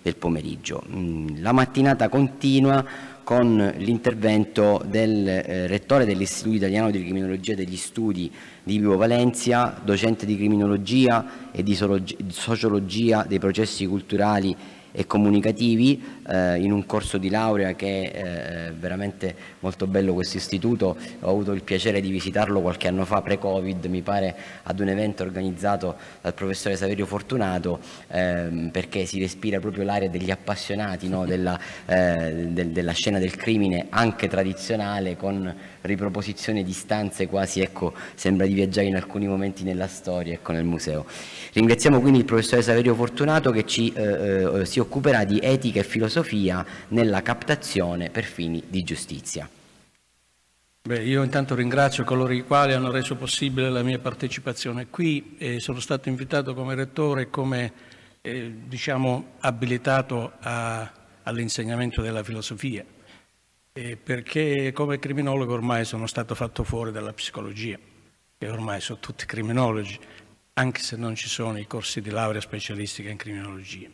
del pomeriggio. Mm, la mattinata continua con l'intervento del eh, rettore dell'Istituto Italiano di Criminologia degli Studi di Vivo Valencia, docente di criminologia e di sociologia dei processi culturali e comunicativi eh, in un corso di laurea che è eh, veramente molto bello questo istituto, ho avuto il piacere di visitarlo qualche anno fa pre-Covid, mi pare ad un evento organizzato dal professore Saverio Fortunato ehm, perché si respira proprio l'area degli appassionati no? della, eh, del, della scena del crimine anche tradizionale con riproposizione di stanze quasi ecco, sembra di viaggiare in alcuni momenti nella storia ecco, nel museo. Ringraziamo quindi il professore Saverio Fortunato che ci, eh, eh, si occupa occuperà di etica e filosofia nella captazione per fini di giustizia. Beh, io intanto ringrazio coloro i quali hanno reso possibile la mia partecipazione qui e sono stato invitato come rettore e come eh, diciamo, abilitato all'insegnamento della filosofia, eh, perché come criminologo ormai sono stato fatto fuori dalla psicologia, e ormai sono tutti criminologi, anche se non ci sono i corsi di laurea specialistica in criminologia.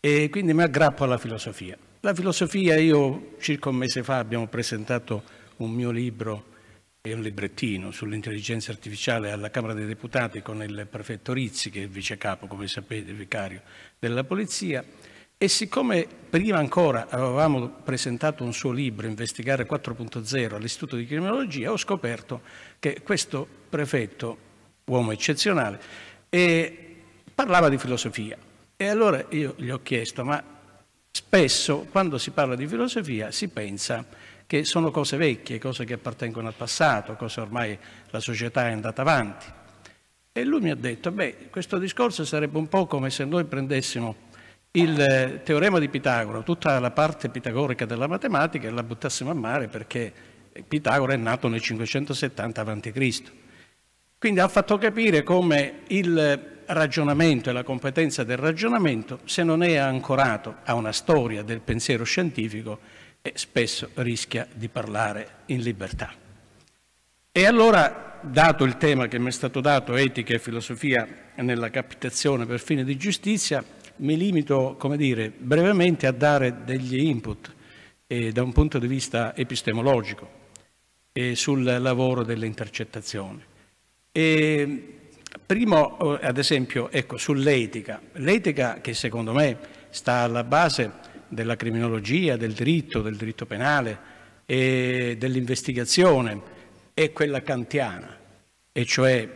E quindi mi aggrappo alla filosofia. La filosofia, io circa un mese fa abbiamo presentato un mio libro e un librettino sull'intelligenza artificiale alla Camera dei Deputati con il prefetto Rizzi, che è il vice capo, come sapete, vicario della Polizia. E siccome prima ancora avevamo presentato un suo libro, Investigare 4.0, all'Istituto di Criminologia, ho scoperto che questo prefetto, uomo eccezionale, eh, parlava di filosofia. E allora io gli ho chiesto, ma spesso quando si parla di filosofia si pensa che sono cose vecchie, cose che appartengono al passato, cose ormai la società è andata avanti. E lui mi ha detto, beh, questo discorso sarebbe un po' come se noi prendessimo il eh, teorema di Pitagora, tutta la parte pitagorica della matematica, e la buttassimo a mare perché Pitagora è nato nel 570 a.C. Quindi ha fatto capire come il ragionamento e la competenza del ragionamento, se non è ancorato a una storia del pensiero scientifico, spesso rischia di parlare in libertà. E allora, dato il tema che mi è stato dato, etica e filosofia nella capitazione per fine di giustizia, mi limito, come dire, brevemente a dare degli input eh, da un punto di vista epistemologico eh, sul lavoro delle intercettazioni. E Primo, eh, ad esempio, ecco, sull'etica. L'etica che secondo me sta alla base della criminologia, del diritto, del diritto penale e dell'investigazione è quella kantiana, e cioè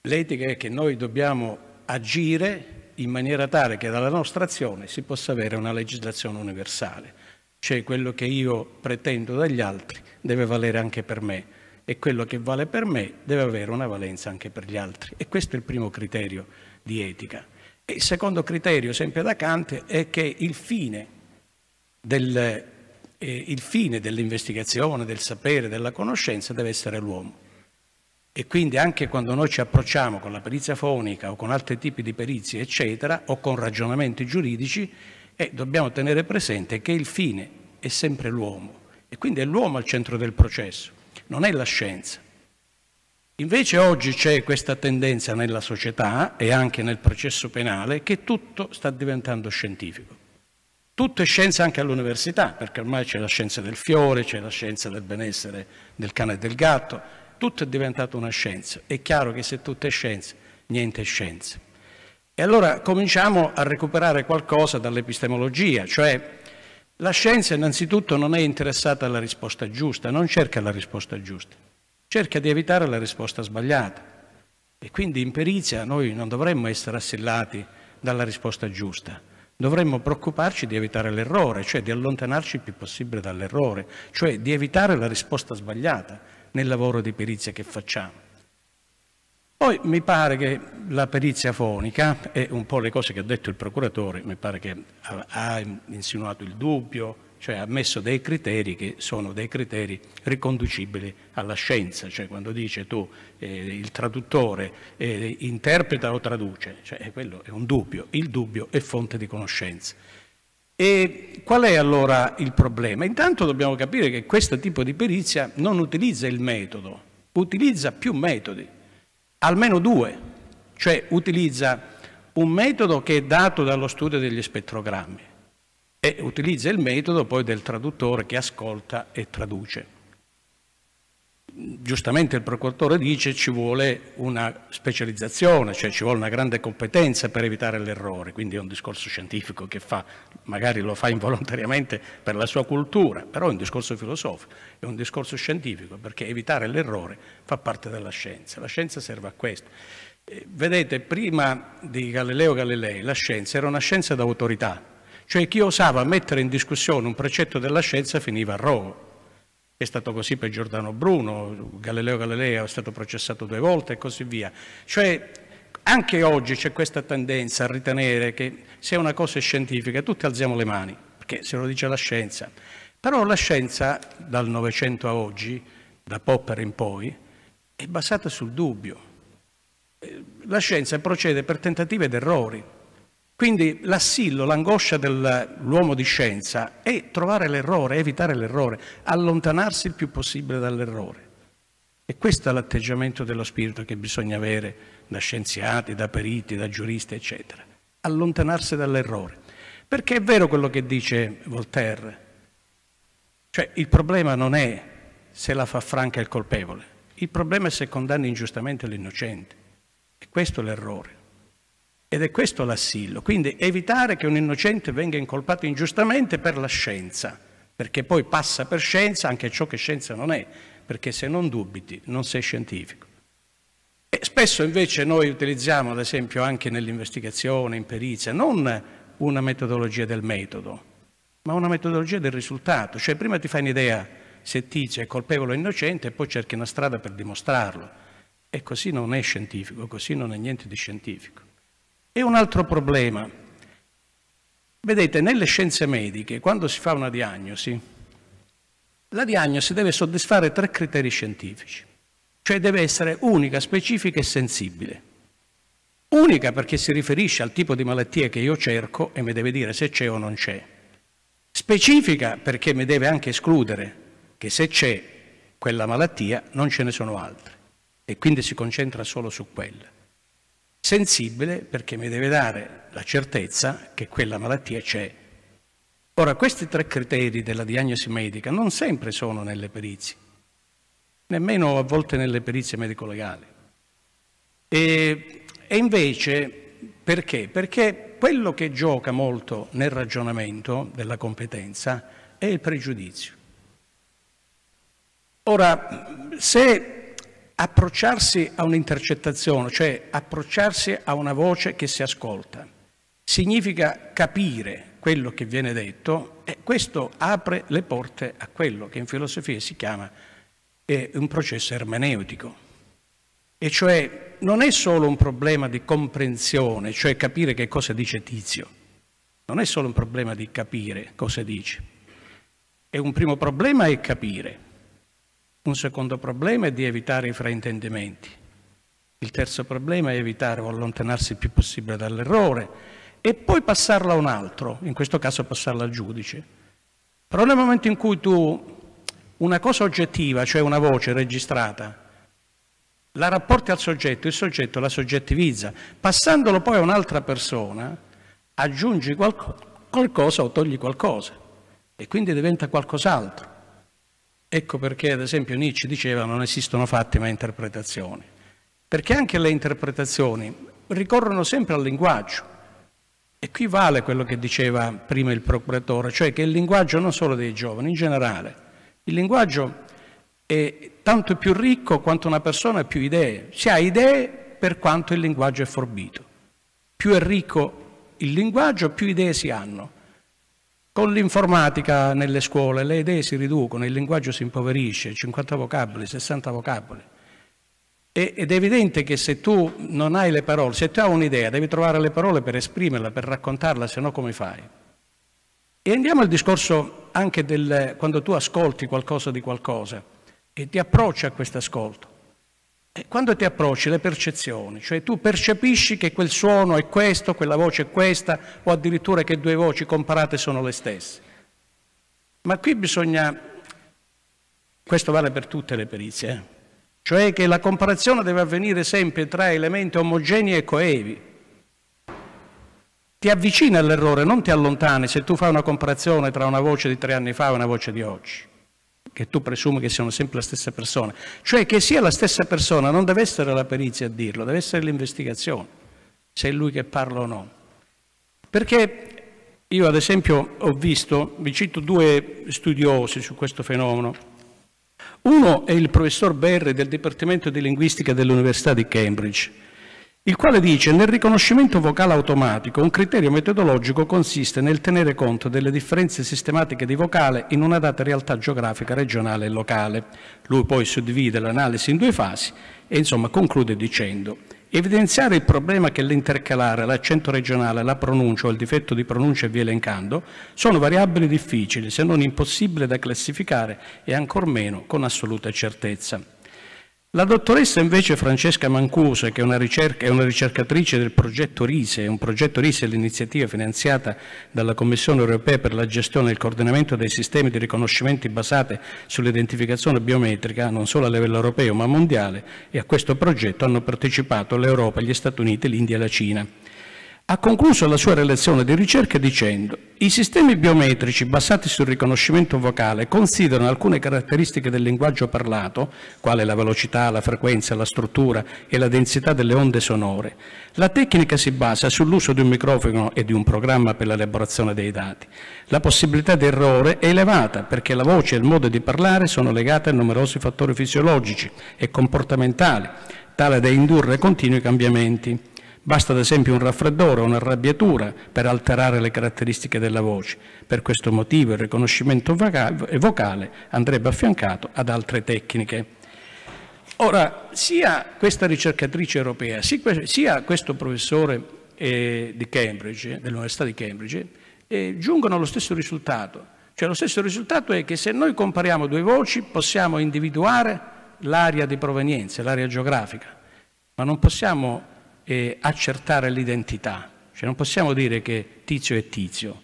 l'etica è che noi dobbiamo agire in maniera tale che dalla nostra azione si possa avere una legislazione universale, cioè quello che io pretendo dagli altri deve valere anche per me e quello che vale per me deve avere una valenza anche per gli altri. E questo è il primo criterio di etica. E il secondo criterio, sempre da Kant, è che il fine, del, eh, il fine dell'investigazione, del sapere, della conoscenza deve essere l'uomo. E quindi anche quando noi ci approcciamo con la perizia fonica o con altri tipi di perizie, eccetera, o con ragionamenti giuridici, eh, dobbiamo tenere presente che il fine è sempre l'uomo. E quindi è l'uomo al centro del processo non è la scienza. Invece oggi c'è questa tendenza nella società e anche nel processo penale che tutto sta diventando scientifico. Tutto è scienza anche all'università, perché ormai c'è la scienza del fiore, c'è la scienza del benessere del cane e del gatto, tutto è diventato una scienza. È chiaro che se tutto è scienza, niente è scienza. E allora cominciamo a recuperare qualcosa dall'epistemologia, cioè la scienza innanzitutto non è interessata alla risposta giusta, non cerca la risposta giusta, cerca di evitare la risposta sbagliata. E quindi in perizia noi non dovremmo essere assillati dalla risposta giusta, dovremmo preoccuparci di evitare l'errore, cioè di allontanarci il più possibile dall'errore, cioè di evitare la risposta sbagliata nel lavoro di perizia che facciamo. Poi mi pare che la perizia fonica e un po' le cose che ha detto il procuratore, mi pare che ha insinuato il dubbio, cioè ha messo dei criteri che sono dei criteri riconducibili alla scienza, cioè quando dice tu eh, il traduttore eh, interpreta o traduce, cioè eh, quello è un dubbio, il dubbio è fonte di conoscenza. E qual è allora il problema? Intanto dobbiamo capire che questo tipo di perizia non utilizza il metodo, utilizza più metodi almeno due, cioè utilizza un metodo che è dato dallo studio degli spettrogrammi e utilizza il metodo poi del traduttore che ascolta e traduce giustamente il procuratore dice ci vuole una specializzazione, cioè ci vuole una grande competenza per evitare l'errore, quindi è un discorso scientifico che fa, magari lo fa involontariamente per la sua cultura, però è un discorso filosofico, è un discorso scientifico perché evitare l'errore fa parte della scienza, la scienza serve a questo. Eh, vedete, prima di Galileo Galilei la scienza era una scienza d'autorità, cioè chi osava mettere in discussione un precetto della scienza finiva a rogo, è stato così per Giordano Bruno, Galileo Galileo è stato processato due volte e così via. Cioè anche oggi c'è questa tendenza a ritenere che se una cosa è scientifica tutti alziamo le mani, perché se lo dice la scienza. Però la scienza dal Novecento a oggi, da Popper in poi, è basata sul dubbio. Eh, la scienza procede per tentative ed errori. Quindi l'assillo, l'angoscia dell'uomo di scienza è trovare l'errore, evitare l'errore, allontanarsi il più possibile dall'errore. E questo è l'atteggiamento dello spirito che bisogna avere da scienziati, da periti, da giuristi, eccetera. Allontanarsi dall'errore. Perché è vero quello che dice Voltaire. Cioè il problema non è se la fa franca il colpevole, il problema è se condanna ingiustamente l'innocente. E questo è l'errore. Ed è questo l'assillo, quindi evitare che un innocente venga incolpato ingiustamente per la scienza, perché poi passa per scienza anche ciò che scienza non è, perché se non dubiti non sei scientifico. E spesso invece noi utilizziamo, ad esempio, anche nell'investigazione, in perizia, non una metodologia del metodo, ma una metodologia del risultato. Cioè prima ti fai un'idea se Tizio è colpevole o innocente e poi cerchi una strada per dimostrarlo. E così non è scientifico, così non è niente di scientifico. E un altro problema. Vedete, nelle scienze mediche, quando si fa una diagnosi, la diagnosi deve soddisfare tre criteri scientifici, cioè deve essere unica, specifica e sensibile. Unica perché si riferisce al tipo di malattia che io cerco e mi deve dire se c'è o non c'è. Specifica perché mi deve anche escludere che se c'è quella malattia non ce ne sono altre e quindi si concentra solo su quella. Sensibile perché mi deve dare la certezza che quella malattia c'è. Ora, questi tre criteri della diagnosi medica non sempre sono nelle perizie, nemmeno a volte nelle perizie medico-legali. E, e invece, perché? Perché quello che gioca molto nel ragionamento della competenza è il pregiudizio. Ora, se approcciarsi a un'intercettazione, cioè approcciarsi a una voce che si ascolta, significa capire quello che viene detto e questo apre le porte a quello che in filosofia si chiama eh, un processo ermeneutico. E cioè non è solo un problema di comprensione, cioè capire che cosa dice Tizio, non è solo un problema di capire cosa dice, è un primo problema è capire. Un secondo problema è di evitare i fraintendimenti. Il terzo problema è evitare o allontanarsi il più possibile dall'errore e poi passarlo a un altro, in questo caso passarlo al giudice. Però nel momento in cui tu una cosa oggettiva, cioè una voce registrata, la rapporti al soggetto, il soggetto la soggettivizza, passandolo poi a un'altra persona, aggiungi qualco qualcosa o togli qualcosa e quindi diventa qualcos'altro. Ecco perché ad esempio Nietzsche diceva non esistono fatti ma interpretazioni, perché anche le interpretazioni ricorrono sempre al linguaggio. E qui vale quello che diceva prima il procuratore, cioè che il linguaggio non solo dei giovani, in generale, il linguaggio è tanto più ricco quanto una persona ha più idee, si ha idee per quanto il linguaggio è forbito. Più è ricco il linguaggio, più idee si hanno. Con l'informatica nelle scuole le idee si riducono, il linguaggio si impoverisce, 50 vocaboli, 60 vocaboli. Ed è evidente che se tu non hai le parole, se tu hai un'idea, devi trovare le parole per esprimerla, per raccontarla, se no come fai? E andiamo al discorso anche del quando tu ascolti qualcosa di qualcosa e ti approcci a questo ascolto. Eh, quando ti approcci le percezioni, cioè tu percepisci che quel suono è questo, quella voce è questa, o addirittura che due voci comparate sono le stesse. Ma qui bisogna, questo vale per tutte le perizie, eh? cioè che la comparazione deve avvenire sempre tra elementi omogenei e coevi. Ti avvicina all'errore, non ti allontani se tu fai una comparazione tra una voce di tre anni fa e una voce di oggi che tu presumi che siano sempre la stessa persona, cioè che sia la stessa persona non deve essere la perizia a dirlo, deve essere l'investigazione, se è lui che parla o no. Perché io ad esempio ho visto, vi cito due studiosi su questo fenomeno, uno è il professor Berry del Dipartimento di Linguistica dell'Università di Cambridge, il quale dice nel riconoscimento vocale automatico un criterio metodologico consiste nel tenere conto delle differenze sistematiche di vocale in una data realtà geografica regionale e locale. Lui poi suddivide l'analisi in due fasi e insomma conclude dicendo evidenziare il problema che l'intercalare, l'accento regionale, la pronuncia o il difetto di pronuncia vi elencando sono variabili difficili se non impossibili da classificare e ancor meno con assoluta certezza. La dottoressa invece Francesca Mancuso, che è una, ricerca, è una ricercatrice del progetto RISE, un progetto RISE è l'iniziativa finanziata dalla Commissione europea per la gestione e il coordinamento dei sistemi di riconoscimento basati sull'identificazione biometrica, non solo a livello europeo ma mondiale, e a questo progetto hanno partecipato l'Europa, gli Stati Uniti, l'India e la Cina ha concluso la sua relazione di ricerca dicendo i sistemi biometrici basati sul riconoscimento vocale considerano alcune caratteristiche del linguaggio parlato, quale la velocità, la frequenza, la struttura e la densità delle onde sonore. La tecnica si basa sull'uso di un microfono e di un programma per l'elaborazione dei dati. La possibilità di errore è elevata perché la voce e il modo di parlare sono legate a numerosi fattori fisiologici e comportamentali, tale da indurre continui cambiamenti. Basta ad esempio un raffreddore o un'arrabbiatura per alterare le caratteristiche della voce. Per questo motivo il riconoscimento vocale andrebbe affiancato ad altre tecniche. Ora, sia questa ricercatrice europea, sia questo professore eh, di Cambridge, dell'Università di Cambridge, eh, giungono allo stesso risultato. Cioè lo stesso risultato è che se noi compariamo due voci possiamo individuare l'area di provenienza, l'area geografica, ma non possiamo eh, accertare l'identità. Cioè non possiamo dire che Tizio è Tizio,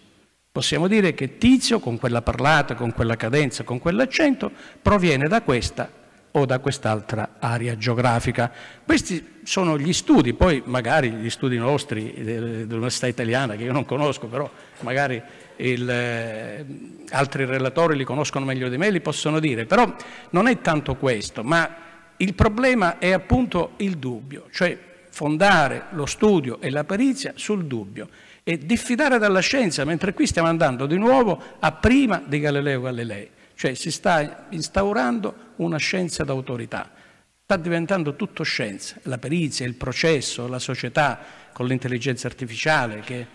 possiamo dire che Tizio, con quella parlata, con quella cadenza, con quell'accento, proviene da questa o da quest'altra area geografica. Questi sono gli studi, poi magari gli studi nostri eh, dell'Università italiana, che io non conosco, però magari il, eh, altri relatori li conoscono meglio di me, li possono dire, però non è tanto questo, ma il problema è appunto il dubbio, cioè fondare lo studio e la perizia sul dubbio e diffidare dalla scienza, mentre qui stiamo andando di nuovo a prima di Galileo Galilei, cioè si sta instaurando una scienza d'autorità. Sta diventando tutto scienza, la perizia, il processo, la società con l'intelligenza artificiale che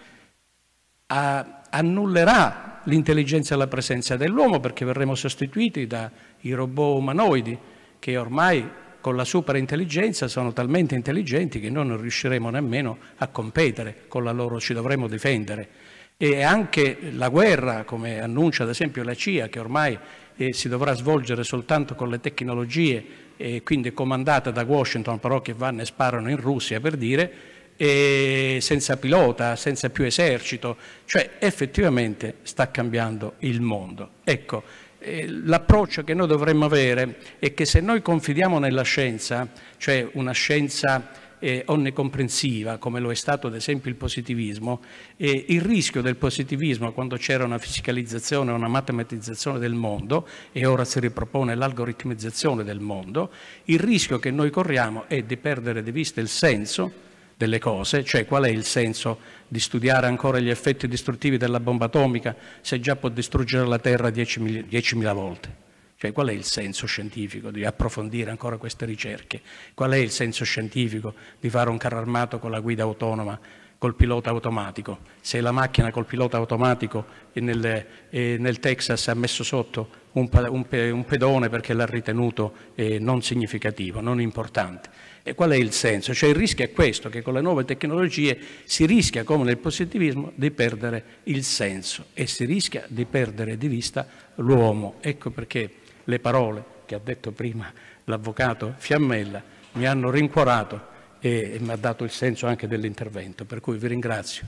a, annullerà l'intelligenza e la presenza dell'uomo perché verremo sostituiti dai robot umanoidi che ormai con la superintelligenza sono talmente intelligenti che noi non riusciremo nemmeno a competere con la loro, ci dovremo difendere. E anche la guerra, come annuncia ad esempio la CIA, che ormai eh, si dovrà svolgere soltanto con le tecnologie, eh, quindi comandata da Washington, però che vanno e sparano in Russia per dire, eh, senza pilota, senza più esercito, cioè effettivamente sta cambiando il mondo. Ecco, eh, l'approccio che noi dovremmo avere è che se noi confidiamo nella scienza, cioè una scienza eh, onnicomprensiva, come lo è stato ad esempio il positivismo, eh, il rischio del positivismo quando c'era una fiscalizzazione, una matematizzazione del mondo e ora si ripropone l'algoritmizzazione del mondo, il rischio che noi corriamo è di perdere di vista il senso delle cose, cioè qual è il senso di studiare ancora gli effetti distruttivi della bomba atomica se già può distruggere la Terra 10.000, volte? Cioè qual è il senso scientifico di approfondire ancora queste ricerche? Qual è il senso scientifico di fare un carro armato con la guida autonoma, col pilota automatico? Se la macchina col pilota automatico nel, nel Texas ha messo sotto un, un, un pedone perché l'ha ritenuto eh, non significativo, non importante. E qual è il senso? Cioè il rischio è questo, che con le nuove tecnologie si rischia, come nel positivismo, di perdere il senso e si rischia di perdere di vista l'uomo. Ecco perché le parole che ha detto prima l'avvocato Fiammella mi hanno rincuorato e mi ha dato il senso anche dell'intervento, per cui vi ringrazio.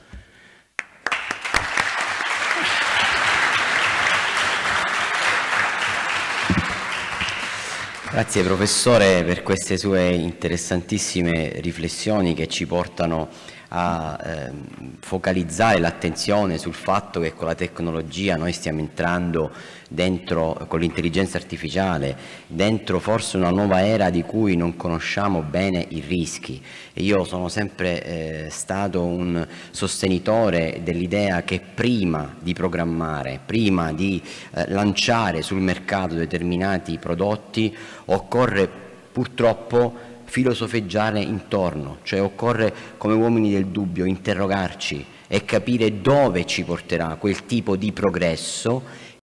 Grazie professore per queste sue interessantissime riflessioni che ci portano a eh, focalizzare l'attenzione sul fatto che con la tecnologia noi stiamo entrando dentro, con l'intelligenza artificiale, dentro forse una nuova era di cui non conosciamo bene i rischi. io sono sempre eh, stato un sostenitore dell'idea che prima di programmare, prima di eh, lanciare sul mercato determinati prodotti, occorre purtroppo filosofeggiare intorno, cioè occorre come uomini del dubbio interrogarci e capire dove ci porterà quel tipo di progresso